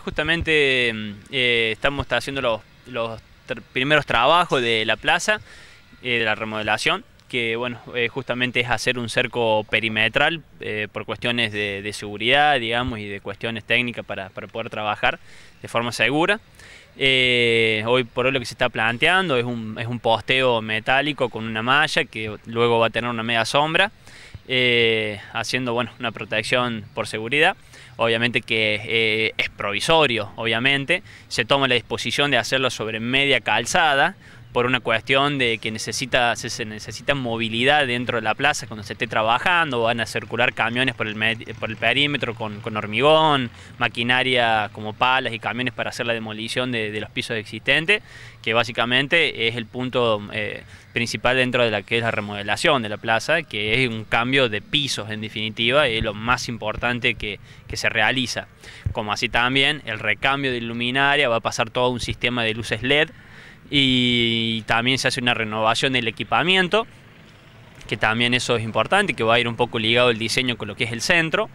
justamente mm, eh, estamos haciendo los, primeros trabajos de la plaza, eh, de la remodelación, que bueno, eh, justamente es hacer un cerco perimetral por cuestiones de, seguridad, digamos, y de cuestiones técnicas para, poder trabajar de forma segura. hoy por hoy lo que se está planteando es un, es un, posteo metálico con una malla que luego va a tener una media sombra eh, haciendo bueno, una protección por seguridad. Obviamente que eh, es provisorio, obviamente. Se toma la disposición de hacerlo sobre media calzada, por una cuestión de que necesita, se, necesita movilidad dentro de la plaza cuando se esté trabajando, van a circular camiones por el, por el perímetro con, hormigón, maquinaria como palas y camiones para hacer la demolición de, los pisos existentes, que básicamente es el punto eh, principal dentro de la que es la remodelación de la plaza, que es un cambio de pisos en definitiva, es lo más importante que, se realiza. Como así también el recambio de luminaria, va a pasar todo un sistema de luces LED, y también se hace una renovación del equipamiento, que también eso es importante, que va a ir un poco ligado el diseño con lo que es el centro.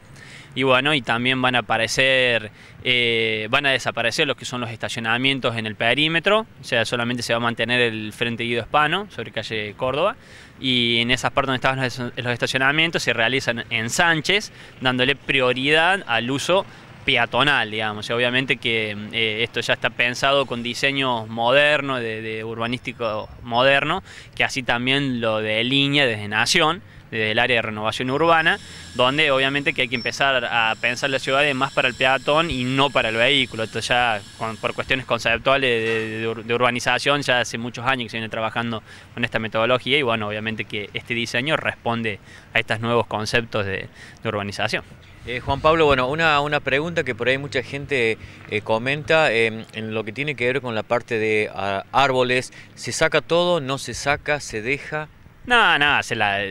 Y bueno, y también van a aparecer, eh, van a desaparecer los que son los estacionamientos en el perímetro, o sea, solamente se va a mantener el frente Guido Hispano sobre calle Córdoba. Y en esas partes donde estaban los estacionamientos se realizan en Sánchez, dándole prioridad al uso peatonal, digamos. obviamente que eh, esto ya está pensado con diseños modernos, de, urbanístico moderno, que así también lo de línea, desde Nación desde área de renovación urbana, donde obviamente que hay que empezar a pensar la ciudad más para el peatón y no para el vehículo. Esto ya por cuestiones conceptuales de, urbanización, ya hace muchos años que se viene trabajando con esta metodología y bueno, obviamente que este diseño responde a estos nuevos conceptos de, urbanización. Eh, Juan Pablo, bueno, una, una, pregunta que por ahí mucha gente eh, comenta em, en lo que tiene que ver con la parte de árboles. ¿Se saca todo? ¿No se saca? ¿Se deja? Nada, nada, se la,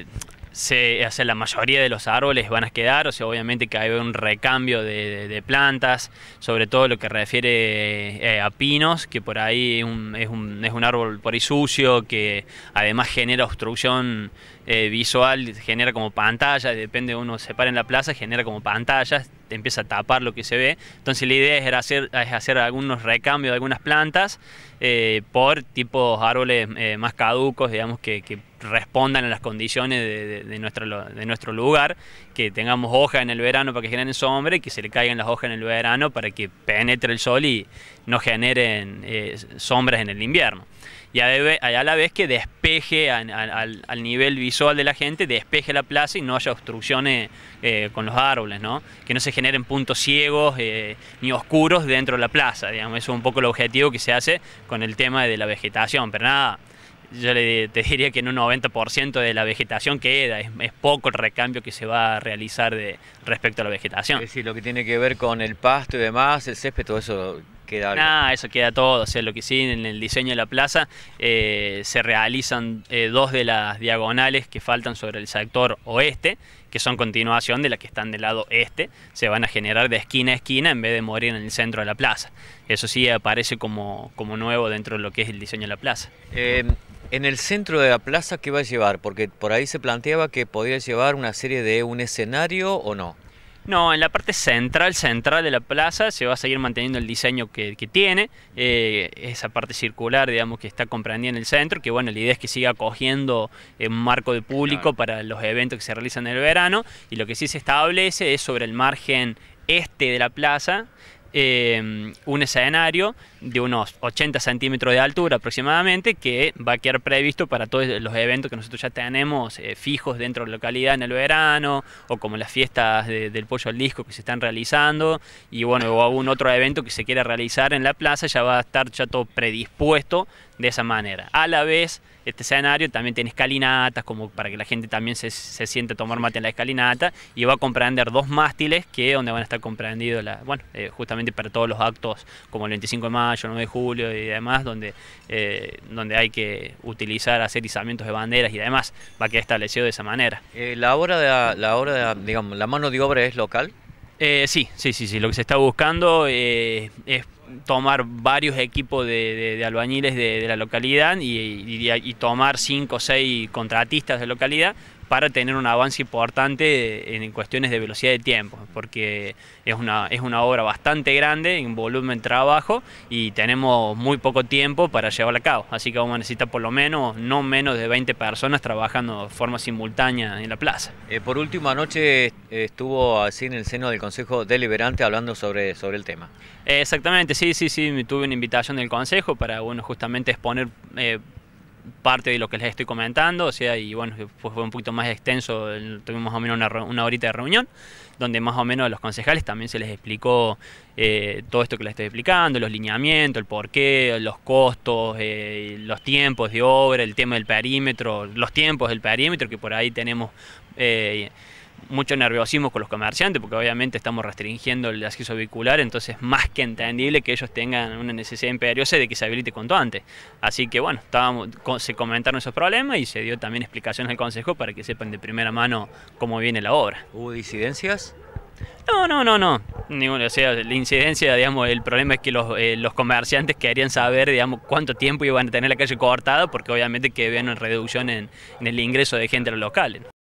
se, la mayoría de los árboles van a quedar, o sea, obviamente que hay un recambio de, plantas, sobre todo lo que refiere eh, a pinos, que por ahí es, un, árbol por ahí sucio, que además genera obstrucción eh, visual, genera como pantallas, depende uno se para en la plaza, genera como pantallas, empieza a tapar lo que se ve. Entonces la idea hacer, es hacer algunos recambios de algunas plantas eh, por tipos árboles eh, más caducos, digamos, que, respondan a las condiciones de, nuestro, de nuestro lugar, que tengamos hojas en el verano para que generen sombra y que se le caigan las hojas en el verano para que penetre el sol y no generen eh, sombras en el invierno y a, la vez que despeje al, nivel visual de la gente, despeje la plaza y no haya obstrucciones eh, con los árboles, que no se generen puntos ciegos eh, ni oscuros dentro de la plaza. Digamos. Eso es un poco el objetivo que se hace con el tema de la vegetación, pero nada yo le, te diría que en un 90% de la vegetación queda, es, poco el recambio que se va a realizar de, respecto a la vegetación. Es decir, lo que tiene que ver con el pasto y demás, el césped, todo eso queda. nada eso queda todo, o sea, lo que sí, en el diseño de la plaza eh, se realizan eh, dos de las diagonales que faltan sobre el sector oeste, que son continuación de las que están del lado este, se van a generar de esquina a esquina en vez de morir en el centro de la plaza. Eso sí aparece como, como nuevo dentro de lo que es el diseño de la plaza. Eh, en el centro de la plaza, ¿qué va a llevar? Porque por ahí se planteaba que podría llevar una serie de un escenario o no. No, en la parte central, central de la plaza, se va a seguir manteniendo el diseño que, tiene, eh, esa parte circular, digamos, que está comprendida en el centro, que bueno, la idea es que siga cogiendo eh, un marco de público para los eventos que se realizan en el verano, y lo que sí se establece es sobre el margen este de la plaza, Em, un escenario de unos 80 centímetros de altura aproximadamente que va a quedar previsto para todos los eventos que nosotros ya tenemos eh, fijos dentro de la localidad en el verano o como las fiestas del pollo al disco que se están realizando y bueno, o algún otro evento que se quiera realizar en la plaza ya va a estar ya todo predispuesto de esa manera. A la vez, este escenario también tiene escalinatas, como para que la gente también se, se siente a tomar mate en la escalinata, y va a comprender dos mástiles que donde van a estar comprendidos, bueno, eh, justamente para todos los actos como el 25 de mayo, 9 de julio y demás, donde, eh, donde hay que utilizar, hacer izamientos de banderas y demás, va a quedar establecido de esa manera. Eh, la obra, de, la obra digamos, la mano de obra es local. sí, sí, sí, sí. Lo que se está buscando es tomar varios equipos de, albañiles de, la localidad y tomar cinco o seis contratistas de localidad para tener un avance importante en cuestiones de velocidad de tiempo, porque es una, es una obra bastante grande en volumen de trabajo y tenemos muy poco tiempo para llevarla a cabo, así que vamos a necesitar por lo menos no menos de 20 personas trabajando de forma simultánea en la plaza. Eh, por última noche estuvo así en el seno del Consejo Deliberante hablando sobre, sobre el tema. exactamente, sí, sí, sí, tuve una invitación del Consejo para bueno, justamente exponer... Eh, parte de lo que les estoy comentando, o sea, y bueno, fue un poquito más extenso, tuvimos más o menos una, una horita de reunión, donde más o menos a los concejales también se les explicó eh, todo esto que les estoy explicando, los lineamientos, el porqué, los costos, eh, los tiempos de obra, el tema del perímetro, los tiempos del perímetro, que por ahí tenemos... Eh, mucho nerviosismo con los comerciantes, porque obviamente estamos restringiendo el acceso vehicular, entonces más que entendible que ellos tengan una necesidad imperiosa de que se habilite cuanto antes. Así que bueno, estábamos, se comentaron esos problemas y se dio también explicaciones al Consejo para que sepan de primera mano cómo viene la obra. ¿Hubo disidencias? No, no, no, no. Ninguna, o sea, la incidencia, digamos, el problema es que los, eh, comerciantes querían saber, digamos, cuánto tiempo iban a tener la calle cortada, porque obviamente que vean una reducción en, en el ingreso de gente a los locales.